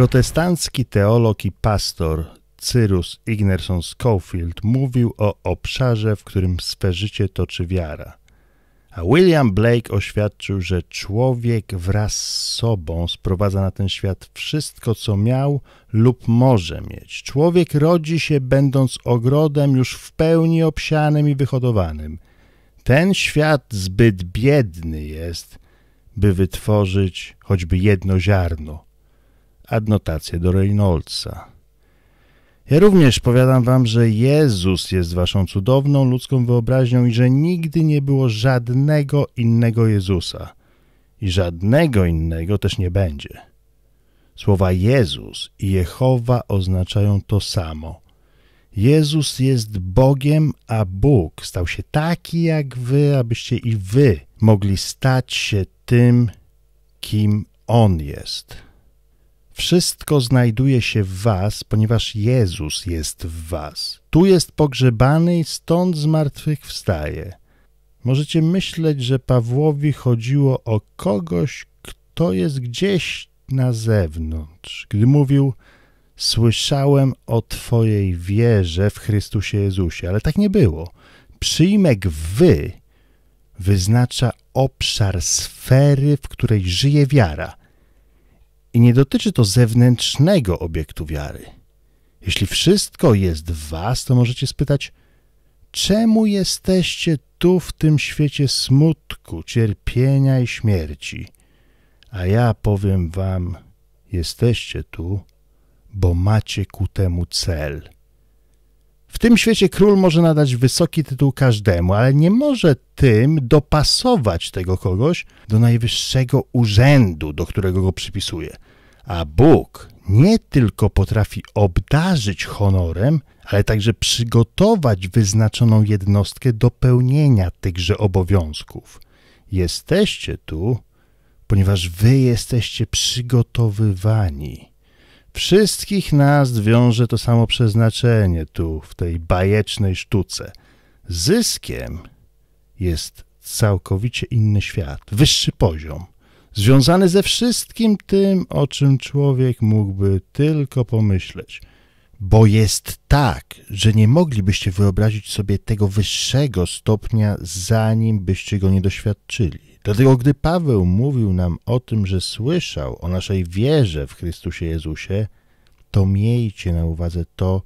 Protestancki teolog i pastor Cyrus Ignerson Schofield mówił o obszarze, w którym swe życie toczy wiara. A William Blake oświadczył, że człowiek wraz z sobą sprowadza na ten świat wszystko, co miał lub może mieć. Człowiek rodzi się, będąc ogrodem już w pełni obsianym i wyhodowanym. Ten świat zbyt biedny jest, by wytworzyć choćby jedno ziarno – adnotację do Reynoldsa. Ja również powiadam wam, że Jezus jest waszą cudowną ludzką wyobraźnią i że nigdy nie było żadnego innego Jezusa. I żadnego innego też nie będzie. Słowa Jezus i Jehowa oznaczają to samo. Jezus jest Bogiem, a Bóg stał się taki jak wy, abyście i wy mogli stać się tym, kim On jest. Wszystko znajduje się w was, ponieważ Jezus jest w was. Tu jest pogrzebany i stąd z martwych wstaje. Możecie myśleć, że Pawłowi chodziło o kogoś, kto jest gdzieś na zewnątrz, gdy mówił Słyszałem o Twojej wierze w Chrystusie Jezusie, ale tak nie było. Przyjmek wy wyznacza obszar sfery, w której żyje wiara – i nie dotyczy to zewnętrznego obiektu wiary. Jeśli wszystko jest w was, to możecie spytać, czemu jesteście tu w tym świecie smutku, cierpienia i śmierci? A ja powiem wam, jesteście tu, bo macie ku temu cel – w tym świecie król może nadać wysoki tytuł każdemu, ale nie może tym dopasować tego kogoś do najwyższego urzędu, do którego go przypisuje. A Bóg nie tylko potrafi obdarzyć honorem, ale także przygotować wyznaczoną jednostkę do pełnienia tychże obowiązków. Jesteście tu, ponieważ wy jesteście przygotowywani. Wszystkich nas wiąże to samo przeznaczenie tu, w tej bajecznej sztuce. Zyskiem jest całkowicie inny świat, wyższy poziom, związany ze wszystkim tym, o czym człowiek mógłby tylko pomyśleć. Bo jest tak, że nie moglibyście wyobrazić sobie tego wyższego stopnia, zanim byście go nie doświadczyli. Dlatego gdy Paweł mówił nam o tym, że słyszał o naszej wierze w Chrystusie Jezusie, to miejcie na uwadze to,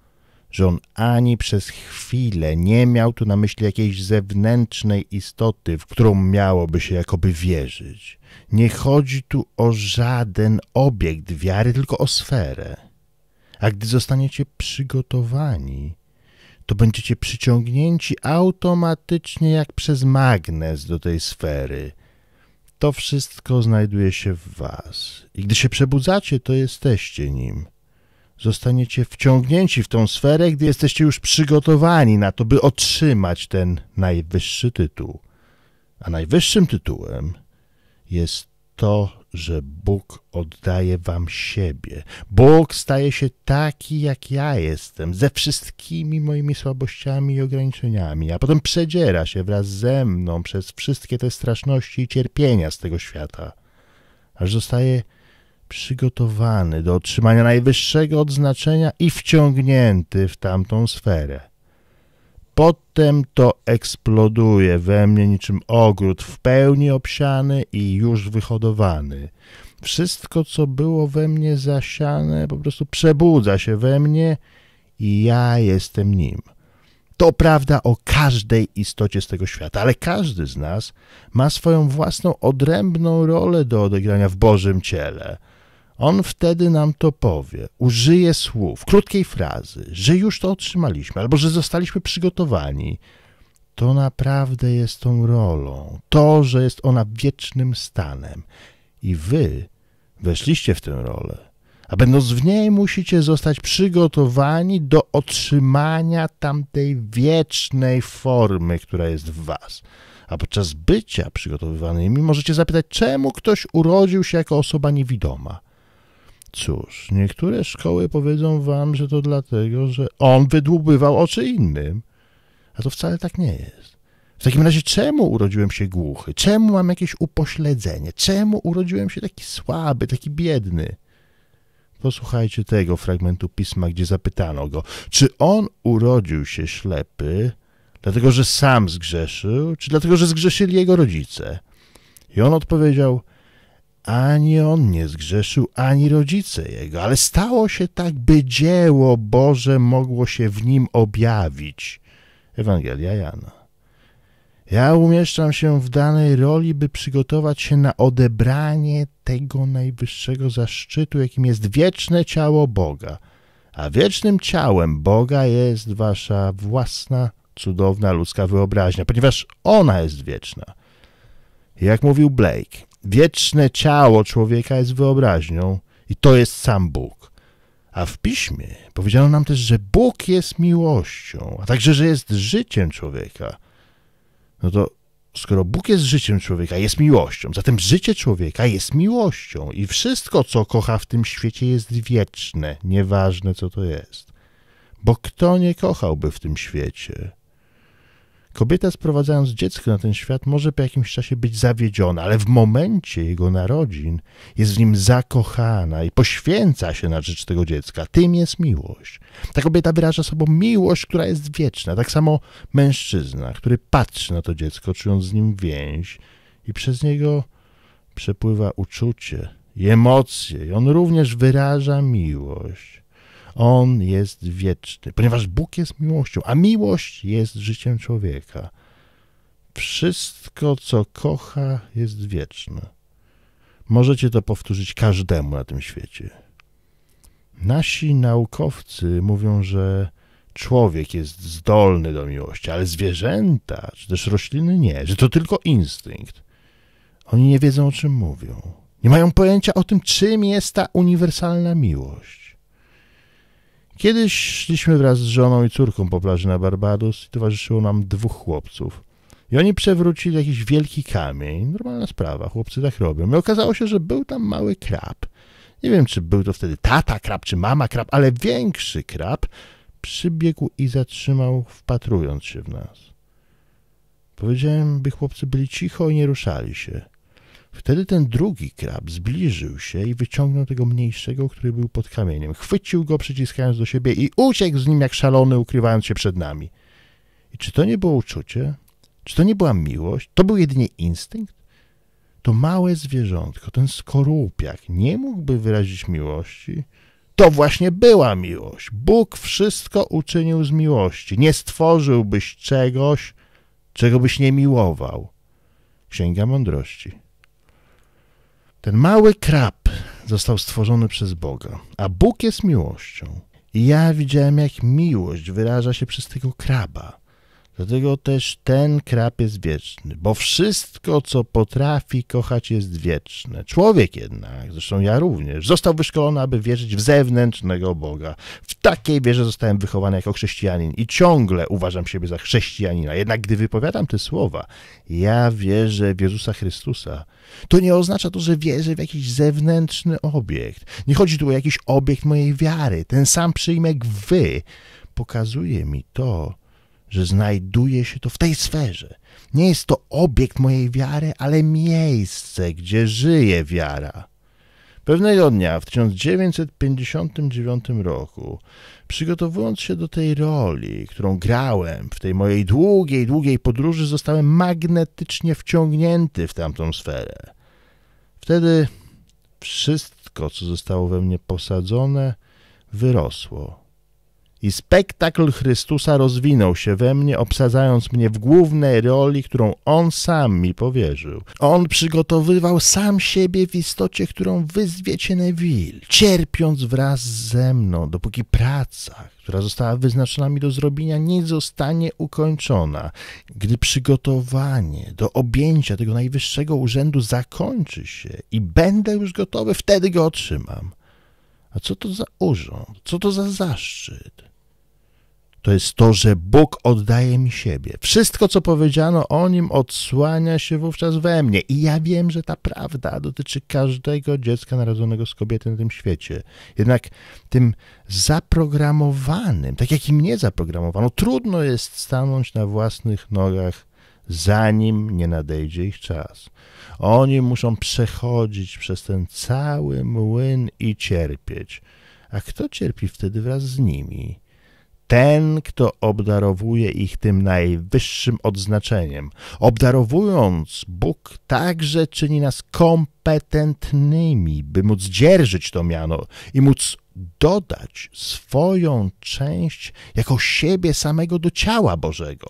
że on ani przez chwilę nie miał tu na myśli jakiejś zewnętrznej istoty, w którą miałoby się jakoby wierzyć. Nie chodzi tu o żaden obiekt wiary, tylko o sferę. A gdy zostaniecie przygotowani, to będziecie przyciągnięci automatycznie jak przez magnes do tej sfery – to wszystko znajduje się w Was. I gdy się przebudzacie, to jesteście nim. Zostaniecie wciągnięci w tą sferę, gdy jesteście już przygotowani na to, by otrzymać ten najwyższy tytuł. A najwyższym tytułem jest to, że Bóg oddaje wam siebie. Bóg staje się taki, jak ja jestem, ze wszystkimi moimi słabościami i ograniczeniami, a potem przedziera się wraz ze mną przez wszystkie te straszności i cierpienia z tego świata, aż zostaje przygotowany do otrzymania najwyższego odznaczenia i wciągnięty w tamtą sferę. Potem to eksploduje we mnie niczym ogród w pełni obsiany i już wyhodowany. Wszystko, co było we mnie zasiane, po prostu przebudza się we mnie i ja jestem nim. To prawda o każdej istocie z tego świata, ale każdy z nas ma swoją własną odrębną rolę do odegrania w Bożym ciele – on wtedy nam to powie, użyje słów, krótkiej frazy, że już to otrzymaliśmy albo że zostaliśmy przygotowani. To naprawdę jest tą rolą, to, że jest ona wiecznym stanem. I wy weszliście w tę rolę, a będąc w niej musicie zostać przygotowani do otrzymania tamtej wiecznej formy, która jest w was a podczas bycia przygotowywanymi możecie zapytać, czemu ktoś urodził się jako osoba niewidoma. Cóż, niektóre szkoły powiedzą wam, że to dlatego, że on wydłubywał oczy innym. A to wcale tak nie jest. W takim razie czemu urodziłem się głuchy? Czemu mam jakieś upośledzenie? Czemu urodziłem się taki słaby, taki biedny? Posłuchajcie tego fragmentu pisma, gdzie zapytano go, czy on urodził się ślepy, dlatego że sam zgrzeszył, czy dlatego że zgrzeszyli jego rodzice. I on odpowiedział – ani on nie zgrzeszył, ani rodzice jego, ale stało się tak, by dzieło Boże mogło się w nim objawić. Ewangelia Jana. Ja umieszczam się w danej roli, by przygotować się na odebranie tego najwyższego zaszczytu, jakim jest wieczne ciało Boga. A wiecznym ciałem Boga jest wasza własna, cudowna ludzka wyobraźnia, ponieważ ona jest wieczna – jak mówił Blake, wieczne ciało człowieka jest wyobraźnią i to jest sam Bóg. A w piśmie powiedziano nam też, że Bóg jest miłością, a także, że jest życiem człowieka. No to skoro Bóg jest życiem człowieka, jest miłością, zatem życie człowieka jest miłością i wszystko, co kocha w tym świecie, jest wieczne, nieważne co to jest. Bo kto nie kochałby w tym świecie? Kobieta sprowadzając dziecko na ten świat może po jakimś czasie być zawiedziona, ale w momencie jego narodzin jest w nim zakochana i poświęca się na rzecz tego dziecka. Tym jest miłość. Ta kobieta wyraża sobą miłość, która jest wieczna. Tak samo mężczyzna, który patrzy na to dziecko, czując z nim więź i przez niego przepływa uczucie i emocje. I on również wyraża miłość. On jest wieczny, ponieważ Bóg jest miłością, a miłość jest życiem człowieka. Wszystko, co kocha, jest wieczne. Możecie to powtórzyć każdemu na tym świecie. Nasi naukowcy mówią, że człowiek jest zdolny do miłości, ale zwierzęta, czy też rośliny nie, że to tylko instynkt. Oni nie wiedzą, o czym mówią. Nie mają pojęcia o tym, czym jest ta uniwersalna miłość. Kiedyś szliśmy wraz z żoną i córką po plaży na Barbados i towarzyszyło nam dwóch chłopców. I oni przewrócili jakiś wielki kamień. Normalna sprawa, chłopcy tak robią. I okazało się, że był tam mały krab. Nie wiem, czy był to wtedy tata krab, czy mama krab, ale większy krab przybiegł i zatrzymał, wpatrując się w nas. Powiedziałem, by chłopcy byli cicho i nie ruszali się. Wtedy ten drugi krab zbliżył się i wyciągnął tego mniejszego, który był pod kamieniem. Chwycił go, przyciskając do siebie i uciekł z nim jak szalony, ukrywając się przed nami. I czy to nie było uczucie? Czy to nie była miłość? To był jedynie instynkt? To małe zwierzątko, ten skorupiak, nie mógłby wyrazić miłości? To właśnie była miłość. Bóg wszystko uczynił z miłości. Nie stworzyłbyś czegoś, czego byś nie miłował. Księga Mądrości. Ten mały krab został stworzony przez Boga, a Bóg jest miłością. I ja widziałem, jak miłość wyraża się przez tego kraba. Dlatego też ten krab jest wieczny, bo wszystko, co potrafi kochać, jest wieczne. Człowiek jednak, zresztą ja również, został wyszkolony, aby wierzyć w zewnętrznego Boga. W takiej wierze zostałem wychowany jako chrześcijanin i ciągle uważam siebie za chrześcijanina. Jednak gdy wypowiadam te słowa, ja wierzę w Jezusa Chrystusa, to nie oznacza to, że wierzę w jakiś zewnętrzny obiekt. Nie chodzi tu o jakiś obiekt mojej wiary. Ten sam przyjmek wy pokazuje mi to, że znajduje się to w tej sferze. Nie jest to obiekt mojej wiary, ale miejsce, gdzie żyje wiara. Pewnego dnia w 1959 roku, przygotowując się do tej roli, którą grałem w tej mojej długiej, długiej podróży, zostałem magnetycznie wciągnięty w tamtą sferę. Wtedy wszystko, co zostało we mnie posadzone, wyrosło i spektakl Chrystusa rozwinął się we mnie, obsadzając mnie w głównej roli, którą On sam mi powierzył. On przygotowywał sam siebie w istocie, którą wy Neville, cierpiąc wraz ze mną, dopóki praca, która została wyznaczona mi do zrobienia, nie zostanie ukończona. Gdy przygotowanie do objęcia tego najwyższego urzędu zakończy się i będę już gotowy, wtedy go otrzymam. A co to za urząd? Co to za zaszczyt? to jest to, że Bóg oddaje mi siebie. Wszystko, co powiedziano o nim, odsłania się wówczas we mnie. I ja wiem, że ta prawda dotyczy każdego dziecka narodzonego z kobiety na tym świecie. Jednak tym zaprogramowanym, tak jak i mnie zaprogramowano, trudno jest stanąć na własnych nogach zanim nie nadejdzie ich czas. Oni muszą przechodzić przez ten cały młyn i cierpieć. A kto cierpi wtedy wraz z nimi? ten, kto obdarowuje ich tym najwyższym odznaczeniem. Obdarowując, Bóg także czyni nas kompetentnymi, by móc dzierżyć to miano i móc dodać swoją część jako siebie samego do ciała Bożego.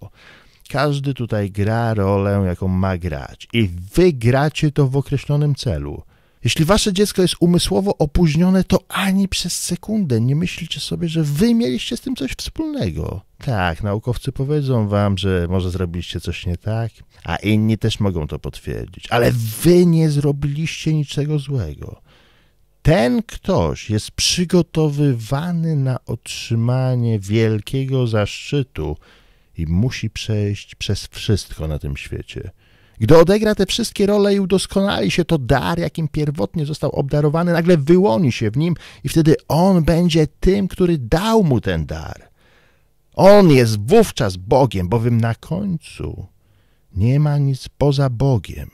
Każdy tutaj gra rolę, jaką ma grać, i wy gracie to w określonym celu. Jeśli wasze dziecko jest umysłowo opóźnione, to ani przez sekundę nie myślicie sobie, że wy mieliście z tym coś wspólnego. Tak, naukowcy powiedzą wam, że może zrobiliście coś nie tak, a inni też mogą to potwierdzić, ale wy nie zrobiliście niczego złego. Ten ktoś jest przygotowywany na otrzymanie wielkiego zaszczytu i musi przejść przez wszystko na tym świecie. Gdy odegra te wszystkie role i udoskonali się, to dar, jakim pierwotnie został obdarowany, nagle wyłoni się w nim i wtedy on będzie tym, który dał mu ten dar. On jest wówczas Bogiem, bowiem na końcu nie ma nic poza Bogiem.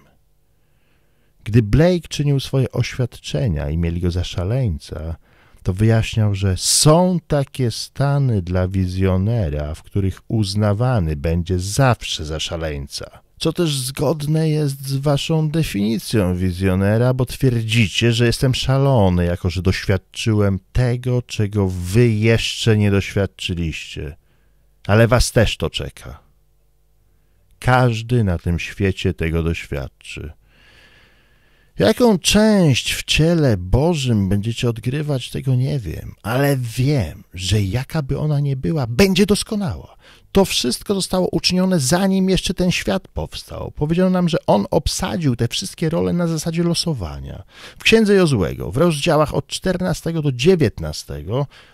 Gdy Blake czynił swoje oświadczenia i mieli go za szaleńca, to wyjaśniał, że są takie stany dla wizjonera, w których uznawany będzie zawsze za szaleńca co też zgodne jest z waszą definicją wizjonera, bo twierdzicie, że jestem szalony, jako że doświadczyłem tego, czego wy jeszcze nie doświadczyliście. Ale was też to czeka. Każdy na tym świecie tego doświadczy. Jaką część w ciele Bożym będziecie odgrywać, tego nie wiem, ale wiem, że jakaby ona nie była, będzie doskonała to wszystko zostało uczynione zanim jeszcze ten świat powstał. Powiedziano nam, że on obsadził te wszystkie role na zasadzie losowania. W Księdze Jozłego w rozdziałach od 14 do 19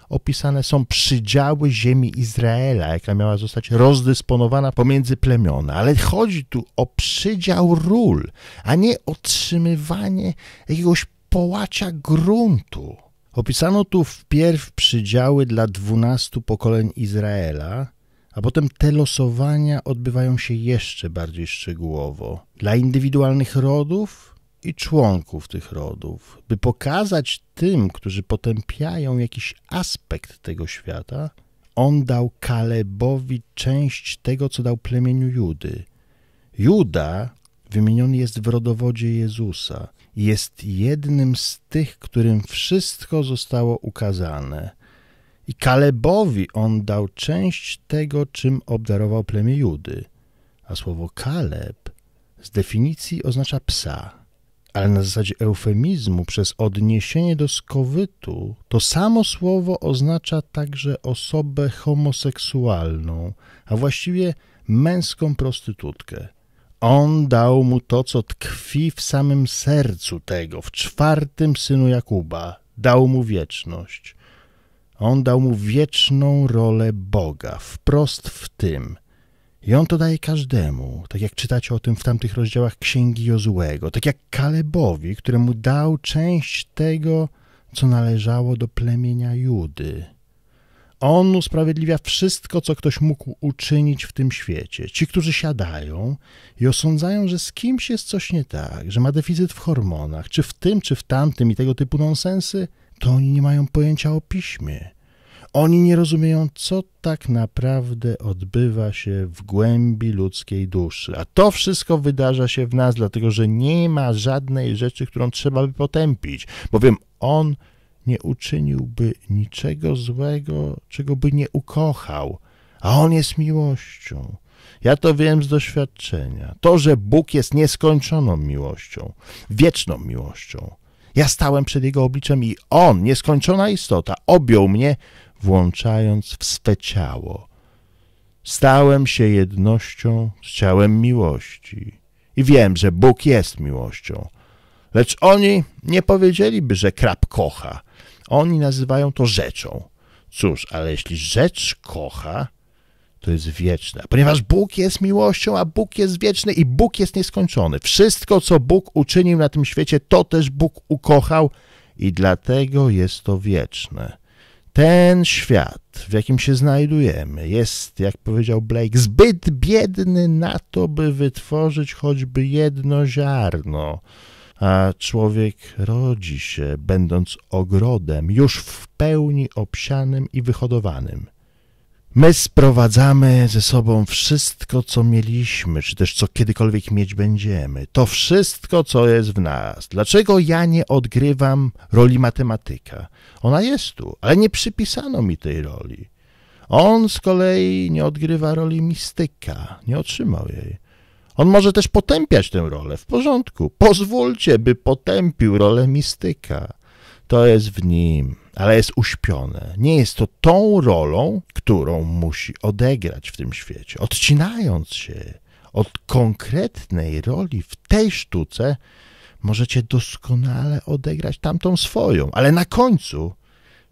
opisane są przydziały ziemi Izraela, jaka miała zostać rozdysponowana pomiędzy plemiona, ale chodzi tu o przydział ról, a nie otrzymywanie jakiegoś połacia gruntu. Opisano tu wpierw przydziały dla dwunastu pokoleń Izraela, a potem te losowania odbywają się jeszcze bardziej szczegółowo dla indywidualnych rodów i członków tych rodów, by pokazać tym, którzy potępiają jakiś aspekt tego świata, on dał Kalebowi część tego, co dał plemieniu Judy. Juda wymieniony jest w rodowodzie Jezusa. i Jest jednym z tych, którym wszystko zostało ukazane – i Kalebowi on dał część tego, czym obdarował plemię Judy. A słowo Kaleb z definicji oznacza psa, ale na zasadzie eufemizmu przez odniesienie do skowytu to samo słowo oznacza także osobę homoseksualną, a właściwie męską prostytutkę. On dał mu to, co tkwi w samym sercu tego, w czwartym synu Jakuba. Dał mu wieczność. On dał mu wieczną rolę Boga, wprost w tym. I on to daje każdemu, tak jak czytacie o tym w tamtych rozdziałach Księgi Jozłego, tak jak Kalebowi, któremu dał część tego, co należało do plemienia Judy. On usprawiedliwia wszystko, co ktoś mógł uczynić w tym świecie. Ci, którzy siadają i osądzają, że z kimś jest coś nie tak, że ma deficyt w hormonach, czy w tym, czy w tamtym i tego typu nonsensy – to oni nie mają pojęcia o piśmie. Oni nie rozumieją, co tak naprawdę odbywa się w głębi ludzkiej duszy. A to wszystko wydarza się w nas, dlatego że nie ma żadnej rzeczy, którą trzeba by potępić, bowiem On nie uczyniłby niczego złego, czego by nie ukochał, a On jest miłością. Ja to wiem z doświadczenia. To, że Bóg jest nieskończoną miłością, wieczną miłością ja stałem przed jego obliczem i on, nieskończona istota, objął mnie, włączając w swe ciało. Stałem się jednością z ciałem miłości. I wiem, że Bóg jest miłością. Lecz oni nie powiedzieliby, że krab kocha. Oni nazywają to rzeczą. Cóż, ale jeśli rzecz kocha, to jest wieczne. Ponieważ Bóg jest miłością, a Bóg jest wieczny i Bóg jest nieskończony. Wszystko, co Bóg uczynił na tym świecie, to też Bóg ukochał i dlatego jest to wieczne. Ten świat, w jakim się znajdujemy, jest, jak powiedział Blake, zbyt biedny na to, by wytworzyć choćby jedno ziarno. A człowiek rodzi się, będąc ogrodem, już w pełni obsianym i wyhodowanym. My sprowadzamy ze sobą wszystko, co mieliśmy, czy też co kiedykolwiek mieć będziemy. To wszystko, co jest w nas. Dlaczego ja nie odgrywam roli matematyka? Ona jest tu, ale nie przypisano mi tej roli. On z kolei nie odgrywa roli mistyka, nie otrzymał jej. On może też potępiać tę rolę, w porządku. Pozwólcie, by potępił rolę mistyka. To jest w nim ale jest uśpione. Nie jest to tą rolą, którą musi odegrać w tym świecie. Odcinając się od konkretnej roli w tej sztuce, możecie doskonale odegrać tamtą swoją, ale na końcu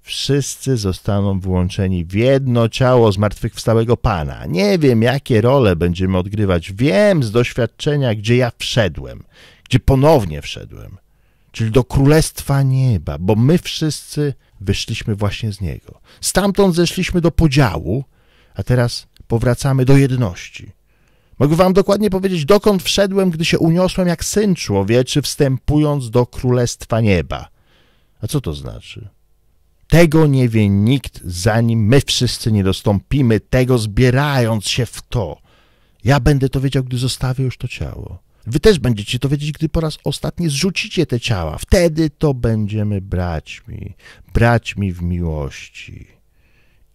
wszyscy zostaną włączeni w jedno ciało zmartwychwstałego Pana. Nie wiem, jakie role będziemy odgrywać. Wiem z doświadczenia, gdzie ja wszedłem, gdzie ponownie wszedłem, czyli do Królestwa Nieba, bo my wszyscy wyszliśmy właśnie z niego. Stamtąd zeszliśmy do podziału, a teraz powracamy do jedności. Mogę wam dokładnie powiedzieć, dokąd wszedłem, gdy się uniosłem jak syn człowieczy, wstępując do królestwa nieba. A co to znaczy? Tego nie wie nikt, zanim my wszyscy nie dostąpimy tego, zbierając się w to. Ja będę to wiedział, gdy zostawię już to ciało. Wy też będziecie to wiedzieć, gdy po raz ostatni zrzucicie te ciała. Wtedy to będziemy braćmi, braćmi w miłości.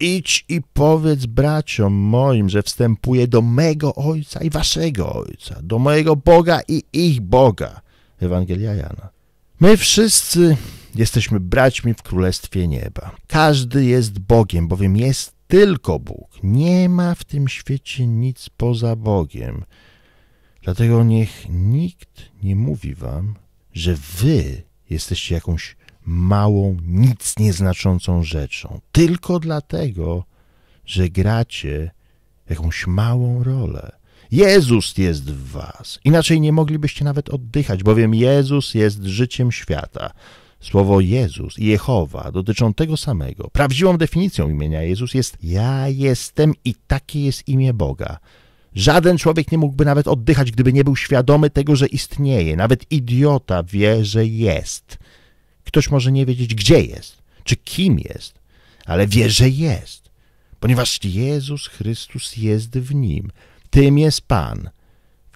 Idź i powiedz braciom moim, że wstępuję do mego Ojca i waszego Ojca, do mojego Boga i ich Boga. Ewangelia Jana. My wszyscy jesteśmy braćmi w Królestwie Nieba. Każdy jest Bogiem, bowiem jest tylko Bóg. Nie ma w tym świecie nic poza Bogiem. Dlatego niech nikt nie mówi wam, że wy jesteście jakąś małą, nic nieznaczącą rzeczą, tylko dlatego, że gracie jakąś małą rolę. Jezus jest w was. Inaczej nie moglibyście nawet oddychać, bowiem Jezus jest życiem świata. Słowo Jezus i Jehowa dotyczą tego samego. Prawdziwą definicją imienia Jezus jest ja jestem i takie jest imię Boga. Żaden człowiek nie mógłby nawet oddychać, gdyby nie był świadomy tego, że istnieje. Nawet idiota wie, że jest. Ktoś może nie wiedzieć, gdzie jest, czy kim jest, ale wie, że jest, ponieważ Jezus Chrystus jest w nim. Tym jest Pan.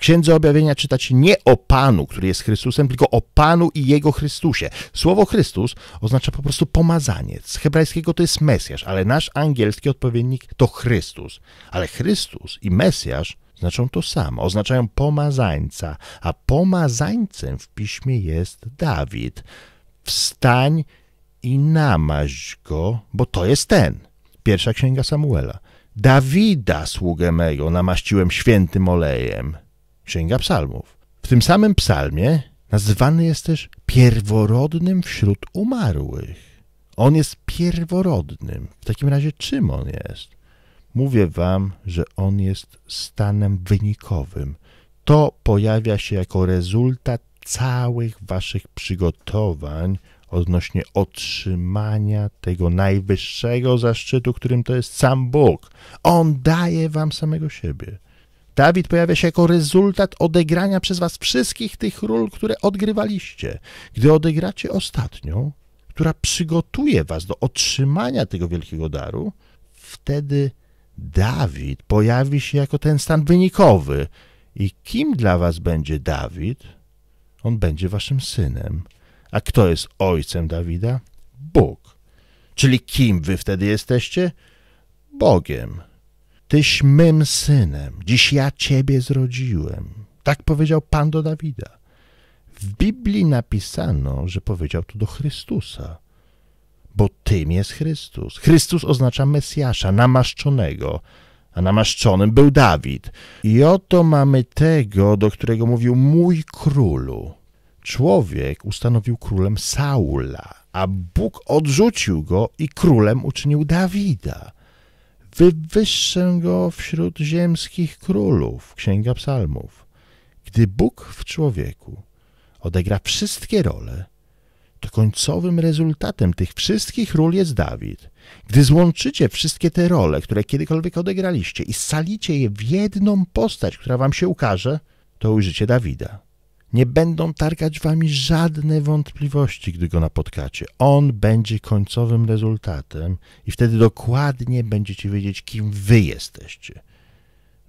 Księdze Objawienia czytać nie o Panu, który jest Chrystusem, tylko o Panu i Jego Chrystusie. Słowo Chrystus oznacza po prostu pomazaniec. Z hebrajskiego to jest Mesjasz, ale nasz angielski odpowiednik to Chrystus. Ale Chrystus i Mesjasz znaczą to samo, oznaczają pomazańca, a pomazańcem w piśmie jest Dawid. Wstań i namaź go, bo to jest ten. Pierwsza księga Samuela. Dawida, sługę mego, namaściłem świętym olejem. Księga Psalmów. W tym samym psalmie nazywany jest też pierworodnym wśród umarłych. On jest pierworodnym. W takim razie czym on jest? Mówię wam, że on jest stanem wynikowym. To pojawia się jako rezultat całych waszych przygotowań odnośnie otrzymania tego najwyższego zaszczytu, którym to jest sam Bóg. On daje wam samego siebie. Dawid pojawia się jako rezultat odegrania przez was wszystkich tych ról, które odgrywaliście. Gdy odegracie ostatnią, która przygotuje was do otrzymania tego wielkiego daru, wtedy Dawid pojawi się jako ten stan wynikowy. I kim dla was będzie Dawid? On będzie waszym synem. A kto jest ojcem Dawida? Bóg. Czyli kim wy wtedy jesteście? Bogiem. Tyś mym synem, dziś ja ciebie zrodziłem. Tak powiedział Pan do Dawida. W Biblii napisano, że powiedział to do Chrystusa, bo tym jest Chrystus. Chrystus oznacza Mesjasza, namaszczonego, a namaszczonym był Dawid. I oto mamy tego, do którego mówił mój królu. Człowiek ustanowił królem Saula, a Bóg odrzucił go i królem uczynił Dawida. Wywyższę go wśród ziemskich królów, Księga Psalmów. Gdy Bóg w człowieku odegra wszystkie role, to końcowym rezultatem tych wszystkich ról jest Dawid. Gdy złączycie wszystkie te role, które kiedykolwiek odegraliście i salicie je w jedną postać, która wam się ukaże, to ujrzycie Dawida. Nie będą targać wami żadne wątpliwości, gdy go napotkacie. On będzie końcowym rezultatem i wtedy dokładnie będziecie wiedzieć, kim wy jesteście.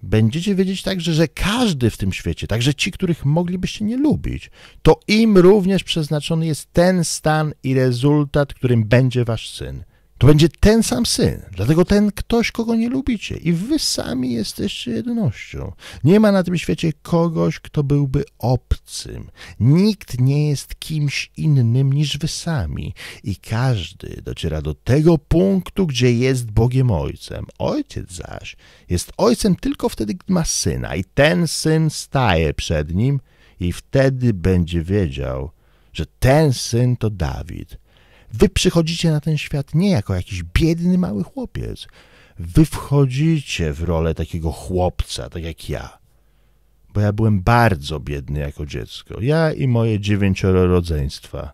Będziecie wiedzieć także, że każdy w tym świecie, także ci, których moglibyście nie lubić, to im również przeznaczony jest ten stan i rezultat, którym będzie wasz syn. To będzie ten sam syn. Dlatego ten ktoś, kogo nie lubicie. I wy sami jesteście jednością. Nie ma na tym świecie kogoś, kto byłby obcym. Nikt nie jest kimś innym niż wy sami. I każdy dociera do tego punktu, gdzie jest Bogiem Ojcem. Ojciec zaś jest Ojcem tylko wtedy, gdy ma syna. I ten syn staje przed nim i wtedy będzie wiedział, że ten syn to Dawid – Wy przychodzicie na ten świat nie jako jakiś biedny mały chłopiec. Wy wchodzicie w rolę takiego chłopca, tak jak ja. Bo ja byłem bardzo biedny jako dziecko. Ja i moje dziewięcioro rodzeństwa.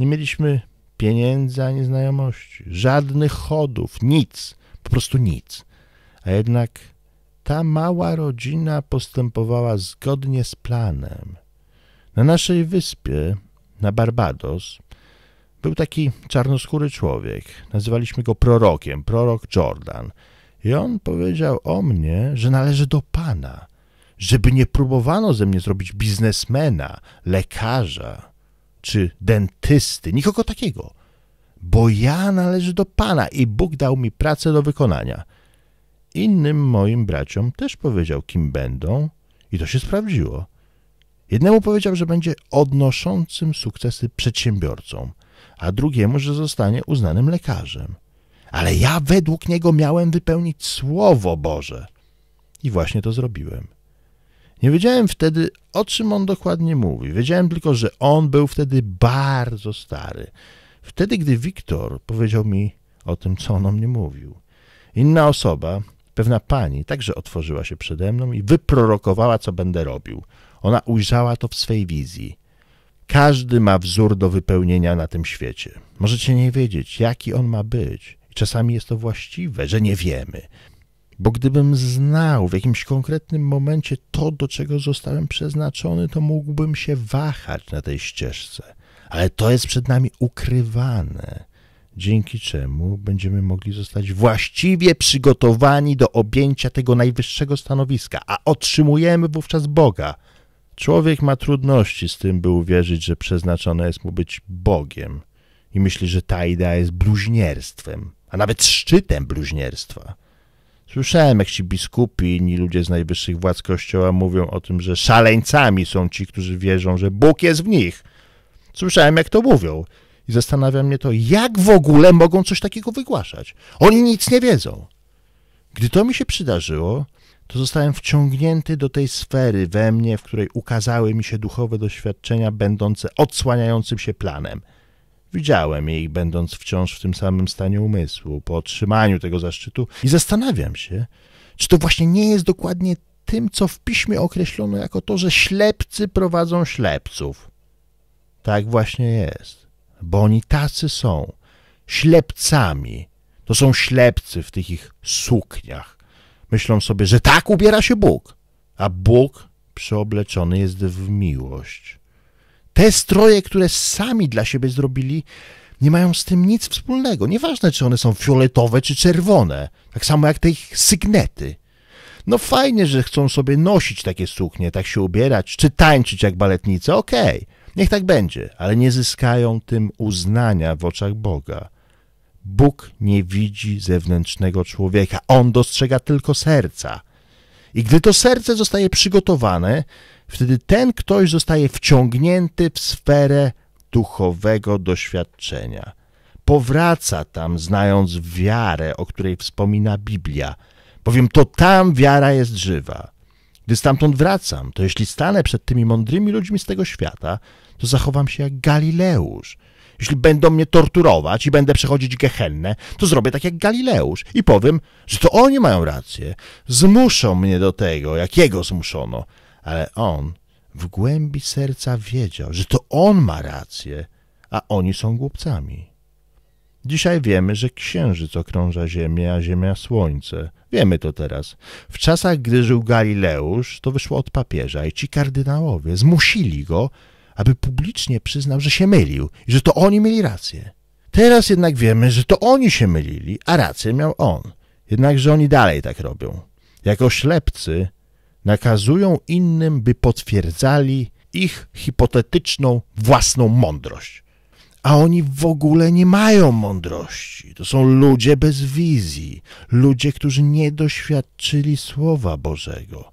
Nie mieliśmy pieniędzy ani znajomości, żadnych chodów, nic, po prostu nic. A jednak ta mała rodzina postępowała zgodnie z planem. Na naszej wyspie, na Barbados, był taki czarnoskóry człowiek, nazywaliśmy go prorokiem, prorok Jordan. I on powiedział o mnie, że należy do Pana, żeby nie próbowano ze mnie zrobić biznesmena, lekarza czy dentysty, nikogo takiego, bo ja należę do Pana i Bóg dał mi pracę do wykonania. Innym moim braciom też powiedział, kim będą i to się sprawdziło. Jednemu powiedział, że będzie odnoszącym sukcesy przedsiębiorcą – a drugiemu, że zostanie uznanym lekarzem. Ale ja według niego miałem wypełnić Słowo Boże. I właśnie to zrobiłem. Nie wiedziałem wtedy, o czym on dokładnie mówi. Wiedziałem tylko, że on był wtedy bardzo stary. Wtedy, gdy Wiktor powiedział mi o tym, co on o mnie mówił. Inna osoba, pewna pani, także otworzyła się przede mną i wyprorokowała, co będę robił. Ona ujrzała to w swej wizji. Każdy ma wzór do wypełnienia na tym świecie. Możecie nie wiedzieć, jaki on ma być. Czasami jest to właściwe, że nie wiemy. Bo gdybym znał w jakimś konkretnym momencie to, do czego zostałem przeznaczony, to mógłbym się wahać na tej ścieżce. Ale to jest przed nami ukrywane, dzięki czemu będziemy mogli zostać właściwie przygotowani do objęcia tego najwyższego stanowiska, a otrzymujemy wówczas Boga – Człowiek ma trudności z tym, by uwierzyć, że przeznaczone jest mu być Bogiem i myśli, że ta idea jest bluźnierstwem, a nawet szczytem bluźnierstwa. Słyszałem, jak ci biskupi i inni ludzie z najwyższych władz Kościoła mówią o tym, że szaleńcami są ci, którzy wierzą, że Bóg jest w nich. Słyszałem, jak to mówią. I zastanawia mnie to, jak w ogóle mogą coś takiego wygłaszać. Oni nic nie wiedzą. Gdy to mi się przydarzyło, to zostałem wciągnięty do tej sfery we mnie, w której ukazały mi się duchowe doświadczenia będące odsłaniającym się planem. Widziałem jej, będąc wciąż w tym samym stanie umysłu, po otrzymaniu tego zaszczytu, i zastanawiam się, czy to właśnie nie jest dokładnie tym, co w piśmie określono jako to, że ślepcy prowadzą ślepców. Tak właśnie jest, bo oni tacy są, ślepcami. To są ślepcy w tych ich sukniach, Myślą sobie, że tak ubiera się Bóg, a Bóg przeobleczony jest w miłość. Te stroje, które sami dla siebie zrobili, nie mają z tym nic wspólnego. Nieważne, czy one są fioletowe czy czerwone, tak samo jak te ich sygnety. No fajnie, że chcą sobie nosić takie suknie, tak się ubierać, czy tańczyć jak baletnice, okej, okay. niech tak będzie, ale nie zyskają tym uznania w oczach Boga. Bóg nie widzi zewnętrznego człowieka, on dostrzega tylko serca. I gdy to serce zostaje przygotowane, wtedy ten ktoś zostaje wciągnięty w sferę duchowego doświadczenia. Powraca tam, znając wiarę, o której wspomina Biblia, bowiem to tam wiara jest żywa. Gdy stamtąd wracam, to jeśli stanę przed tymi mądrymi ludźmi z tego świata, to zachowam się jak Galileusz – jeśli będą mnie torturować i będę przechodzić gehennę, to zrobię tak jak Galileusz i powiem, że to oni mają rację. Zmuszą mnie do tego, jakiego zmuszono. Ale on w głębi serca wiedział, że to on ma rację, a oni są głupcami. Dzisiaj wiemy, że księżyc okrąża Ziemię, a Ziemia Słońce. Wiemy to teraz. W czasach, gdy żył Galileusz, to wyszło od papieża i ci kardynałowie zmusili go, aby publicznie przyznał, że się mylił i że to oni mieli rację. Teraz jednak wiemy, że to oni się mylili, a rację miał on. Jednakże oni dalej tak robią. Jako ślepcy nakazują innym, by potwierdzali ich hipotetyczną własną mądrość. A oni w ogóle nie mają mądrości. To są ludzie bez wizji, ludzie, którzy nie doświadczyli Słowa Bożego.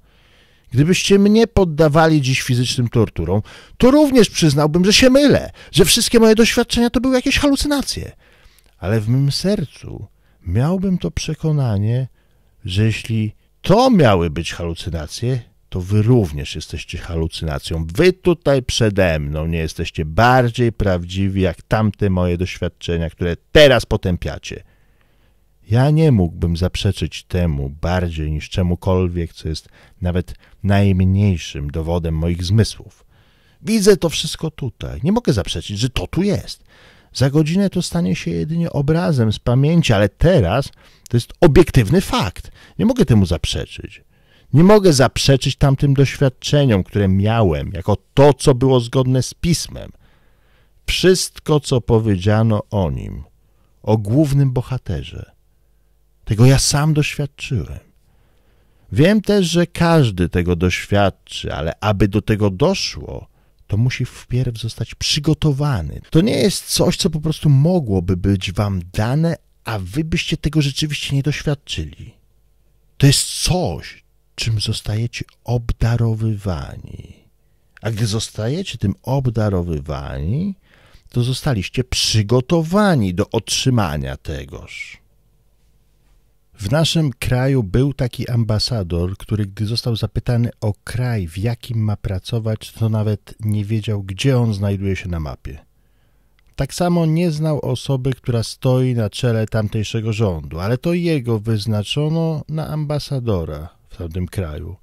Gdybyście mnie poddawali dziś fizycznym torturom, to również przyznałbym, że się mylę, że wszystkie moje doświadczenia to były jakieś halucynacje. Ale w mym sercu miałbym to przekonanie, że jeśli to miały być halucynacje, to wy również jesteście halucynacją. Wy tutaj przede mną nie jesteście bardziej prawdziwi jak tamte moje doświadczenia, które teraz potępiacie. Ja nie mógłbym zaprzeczyć temu bardziej niż czemukolwiek, co jest nawet najmniejszym dowodem moich zmysłów. Widzę to wszystko tutaj. Nie mogę zaprzeczyć, że to tu jest. Za godzinę to stanie się jedynie obrazem z pamięci, ale teraz to jest obiektywny fakt. Nie mogę temu zaprzeczyć. Nie mogę zaprzeczyć tamtym doświadczeniom, które miałem, jako to, co było zgodne z pismem. Wszystko, co powiedziano o nim, o głównym bohaterze, tego ja sam doświadczyłem. Wiem też, że każdy tego doświadczy, ale aby do tego doszło, to musi wpierw zostać przygotowany. To nie jest coś, co po prostu mogłoby być wam dane, a wy byście tego rzeczywiście nie doświadczyli. To jest coś, czym zostajecie obdarowywani. A gdy zostajecie tym obdarowywani, to zostaliście przygotowani do otrzymania tegoż. W naszym kraju był taki ambasador, który gdy został zapytany o kraj, w jakim ma pracować, to nawet nie wiedział, gdzie on znajduje się na mapie. Tak samo nie znał osoby, która stoi na czele tamtejszego rządu, ale to jego wyznaczono na ambasadora w tamtym kraju.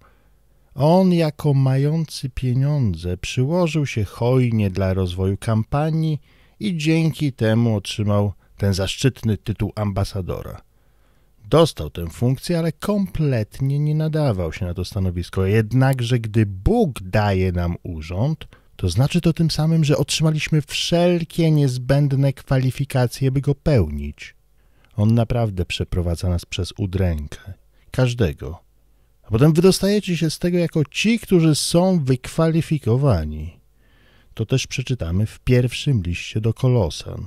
On, jako mający pieniądze, przyłożył się hojnie dla rozwoju kampanii i dzięki temu otrzymał ten zaszczytny tytuł ambasadora dostał tę funkcję, ale kompletnie nie nadawał się na to stanowisko. Jednakże, gdy Bóg daje nam urząd, to znaczy to tym samym, że otrzymaliśmy wszelkie niezbędne kwalifikacje, by go pełnić. On naprawdę przeprowadza nas przez udrękę. Każdego. A potem wydostajecie się z tego jako ci, którzy są wykwalifikowani. To też przeczytamy w pierwszym liście do Kolosan.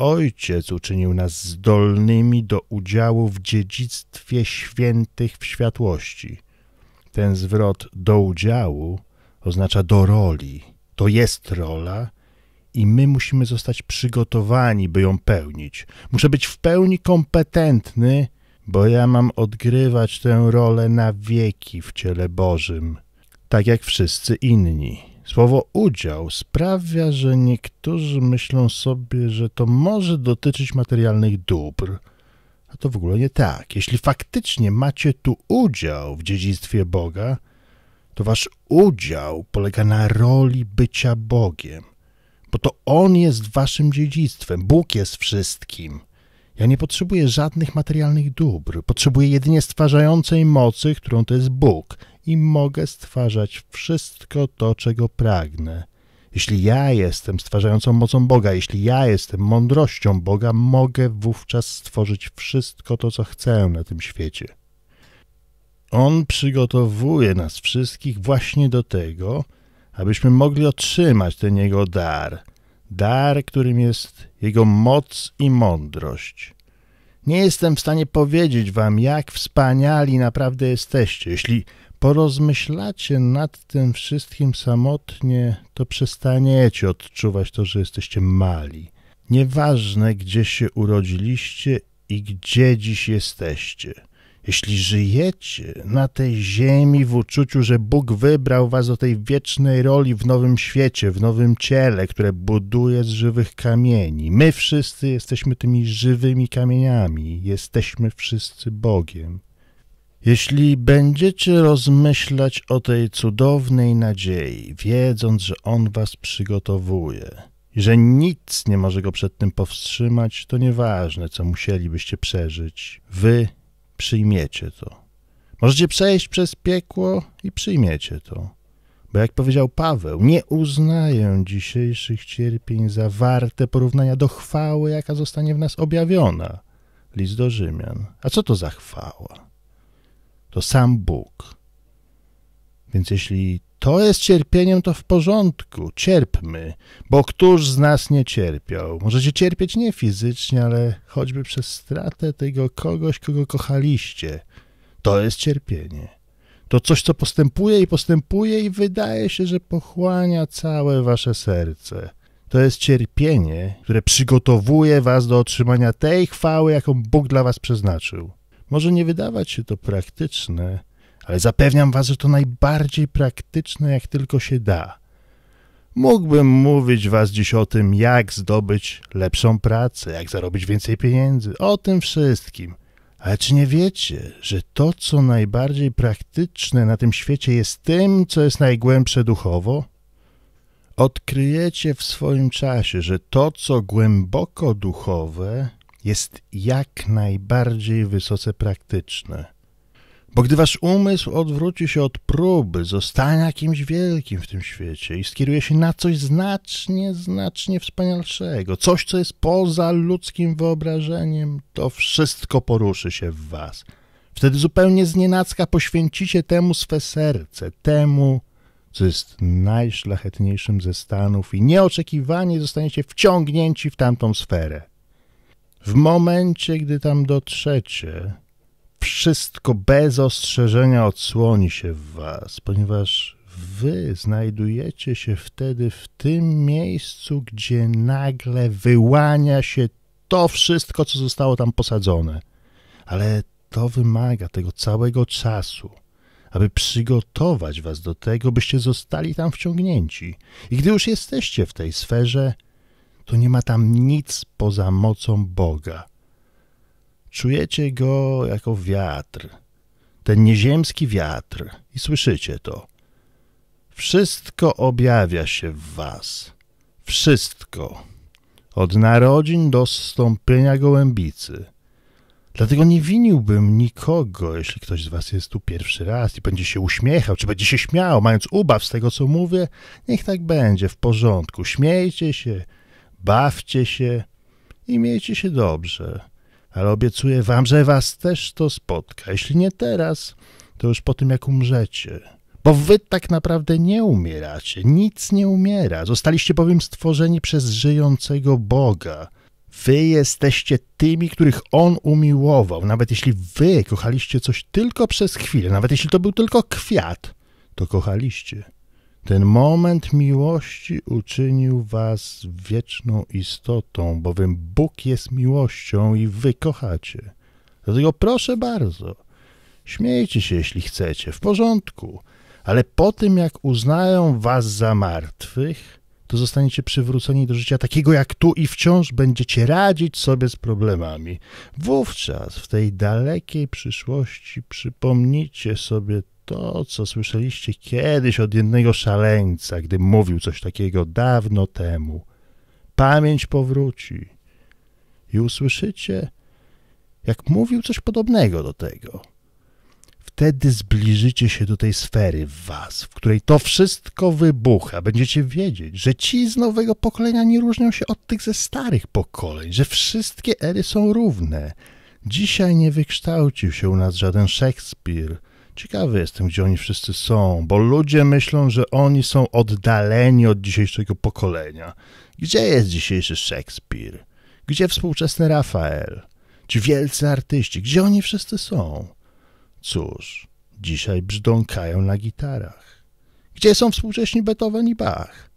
Ojciec uczynił nas zdolnymi do udziału w dziedzictwie świętych w światłości. Ten zwrot do udziału oznacza do roli. To jest rola i my musimy zostać przygotowani, by ją pełnić. Muszę być w pełni kompetentny, bo ja mam odgrywać tę rolę na wieki w ciele Bożym, tak jak wszyscy inni. Słowo udział sprawia, że niektórzy myślą sobie, że to może dotyczyć materialnych dóbr. A to w ogóle nie tak. Jeśli faktycznie macie tu udział w dziedzictwie Boga, to wasz udział polega na roli bycia Bogiem, bo to On jest waszym dziedzictwem, Bóg jest wszystkim. Ja nie potrzebuję żadnych materialnych dóbr, potrzebuję jedynie stwarzającej mocy, którą to jest Bóg i mogę stwarzać wszystko to, czego pragnę. Jeśli ja jestem stwarzającą mocą Boga, jeśli ja jestem mądrością Boga, mogę wówczas stworzyć wszystko to, co chcę na tym świecie. On przygotowuje nas wszystkich właśnie do tego, abyśmy mogli otrzymać ten Jego dar. Dar, którym jest Jego moc i mądrość. Nie jestem w stanie powiedzieć wam, jak wspaniali naprawdę jesteście, jeśli porozmyślacie nad tym wszystkim samotnie, to przestaniecie odczuwać to, że jesteście mali. Nieważne, gdzie się urodziliście i gdzie dziś jesteście. Jeśli żyjecie na tej ziemi w uczuciu, że Bóg wybrał was do tej wiecznej roli w nowym świecie, w nowym ciele, które buduje z żywych kamieni. My wszyscy jesteśmy tymi żywymi kamieniami, jesteśmy wszyscy Bogiem. Jeśli będziecie rozmyślać o tej cudownej nadziei, wiedząc, że On was przygotowuje i że nic nie może go przed tym powstrzymać, to nieważne, co musielibyście przeżyć, wy przyjmiecie to. Możecie przejść przez piekło i przyjmiecie to. Bo jak powiedział Paweł, nie uznaję dzisiejszych cierpień za warte porównania do chwały, jaka zostanie w nas objawiona. List do Rzymian. A co to za chwała? to sam Bóg. Więc jeśli to jest cierpieniem, to w porządku, cierpmy, bo któż z nas nie cierpiał? Możecie cierpieć nie fizycznie, ale choćby przez stratę tego kogoś, kogo kochaliście. To jest cierpienie. To coś, co postępuje i postępuje i wydaje się, że pochłania całe wasze serce. To jest cierpienie, które przygotowuje was do otrzymania tej chwały, jaką Bóg dla was przeznaczył. Może nie wydawać się to praktyczne, ale zapewniam was, że to najbardziej praktyczne, jak tylko się da. Mógłbym mówić was dziś o tym, jak zdobyć lepszą pracę, jak zarobić więcej pieniędzy, o tym wszystkim. Ale czy nie wiecie, że to, co najbardziej praktyczne na tym świecie, jest tym, co jest najgłębsze duchowo? Odkryjecie w swoim czasie, że to, co głęboko duchowe, jest jak najbardziej wysoce praktyczne. Bo gdy wasz umysł odwróci się od próby zostania kimś wielkim w tym świecie i skieruje się na coś znacznie, znacznie wspanialszego, coś, co jest poza ludzkim wyobrażeniem, to wszystko poruszy się w was. Wtedy zupełnie znienacka poświęcicie temu swe serce, temu, co jest najszlachetniejszym ze stanów i nieoczekiwanie zostaniecie wciągnięci w tamtą sferę. W momencie, gdy tam dotrzecie, wszystko bez ostrzeżenia odsłoni się w was, ponieważ wy znajdujecie się wtedy w tym miejscu, gdzie nagle wyłania się to wszystko, co zostało tam posadzone. Ale to wymaga tego całego czasu, aby przygotować was do tego, byście zostali tam wciągnięci. I gdy już jesteście w tej sferze, to nie ma tam nic poza mocą Boga. Czujecie go jako wiatr, ten nieziemski wiatr, i słyszycie to. Wszystko objawia się w Was. Wszystko. Od narodzin do stąpienia gołębicy. Dlatego nie winiłbym nikogo, jeśli ktoś z Was jest tu pierwszy raz i będzie się uśmiechał, czy będzie się śmiał, mając ubaw z tego, co mówię. Niech tak będzie, w porządku. Śmiejcie się, bawcie się i miejcie się dobrze. Ale obiecuję wam, że was też to spotka. Jeśli nie teraz, to już po tym jak umrzecie. Bo wy tak naprawdę nie umieracie, nic nie umiera. Zostaliście bowiem stworzeni przez żyjącego Boga. Wy jesteście tymi, których On umiłował. Nawet jeśli wy kochaliście coś tylko przez chwilę, nawet jeśli to był tylko kwiat, to kochaliście. Ten moment miłości uczynił was wieczną istotą, bowiem Bóg jest miłością i wy kochacie. Dlatego proszę bardzo, śmiejcie się, jeśli chcecie, w porządku, ale po tym, jak uznają was za martwych, to zostaniecie przywróceni do życia takiego jak tu i wciąż będziecie radzić sobie z problemami. Wówczas, w tej dalekiej przyszłości, przypomnijcie sobie to, co słyszeliście kiedyś od jednego szaleńca, gdy mówił coś takiego dawno temu. Pamięć powróci i usłyszycie, jak mówił coś podobnego do tego. Wtedy zbliżycie się do tej sfery w was, w której to wszystko wybucha. Będziecie wiedzieć, że ci z nowego pokolenia nie różnią się od tych ze starych pokoleń, że wszystkie ery są równe. Dzisiaj nie wykształcił się u nas żaden Szekspir, Ciekawy jestem, gdzie oni wszyscy są, bo ludzie myślą, że oni są oddaleni od dzisiejszego pokolenia. Gdzie jest dzisiejszy Szekspir? Gdzie współczesny Rafael? Ci wielcy artyści, gdzie oni wszyscy są? Cóż, dzisiaj brzdąkają na gitarach. Gdzie są współcześni Beethoven i Bach?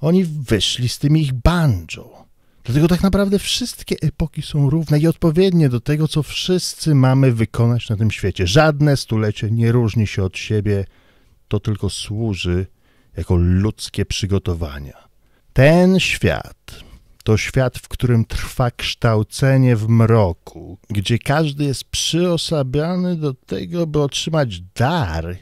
Oni wyszli z tym ich banjo. Dlatego tak naprawdę wszystkie epoki są równe i odpowiednie do tego, co wszyscy mamy wykonać na tym świecie. Żadne stulecie nie różni się od siebie, to tylko służy jako ludzkie przygotowania. Ten świat to świat, w którym trwa kształcenie w mroku, gdzie każdy jest przyosabiany do tego, by otrzymać dar,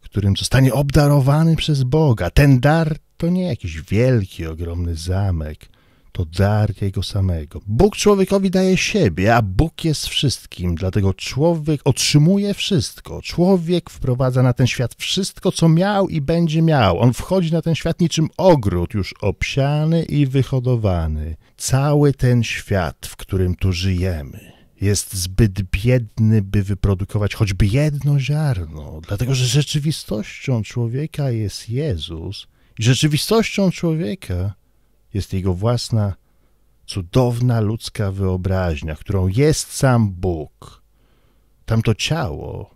którym zostanie obdarowany przez Boga. Ten dar to nie jakiś wielki, ogromny zamek, to dar Jego samego. Bóg człowiekowi daje siebie, a Bóg jest wszystkim, dlatego człowiek otrzymuje wszystko. Człowiek wprowadza na ten świat wszystko, co miał i będzie miał. On wchodzi na ten świat niczym ogród, już obsiany i wyhodowany. Cały ten świat, w którym tu żyjemy, jest zbyt biedny, by wyprodukować choćby jedno ziarno, dlatego że rzeczywistością człowieka jest Jezus i rzeczywistością człowieka jest jego własna, cudowna ludzka wyobraźnia, którą jest sam Bóg. Tamto ciało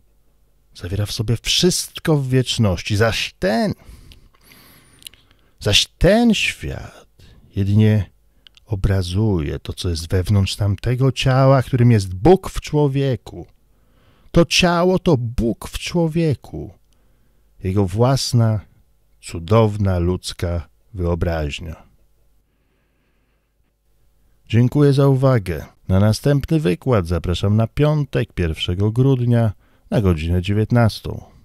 zawiera w sobie wszystko w wieczności, zaś ten, zaś ten świat jedynie obrazuje to, co jest wewnątrz tamtego ciała, którym jest Bóg w człowieku. To ciało to Bóg w człowieku, jego własna, cudowna ludzka wyobraźnia. Dziękuję za uwagę. Na następny wykład zapraszam na piątek 1 grudnia na godzinę 19.